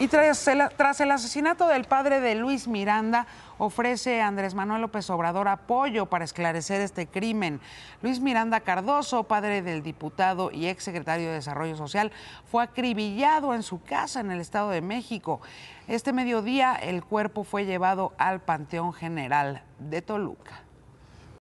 Y tras el, asesinato del padre de Luis Miranda, ofrece Andrés Manuel López Obrador apoyo para esclarecer este crimen. Luis Miranda Cardoso, padre del diputado y exsecretario de Desarrollo Social, fue acribillado en su casa en el Estado de México. Este mediodía el cuerpo fue llevado al Panteón General de Toluca.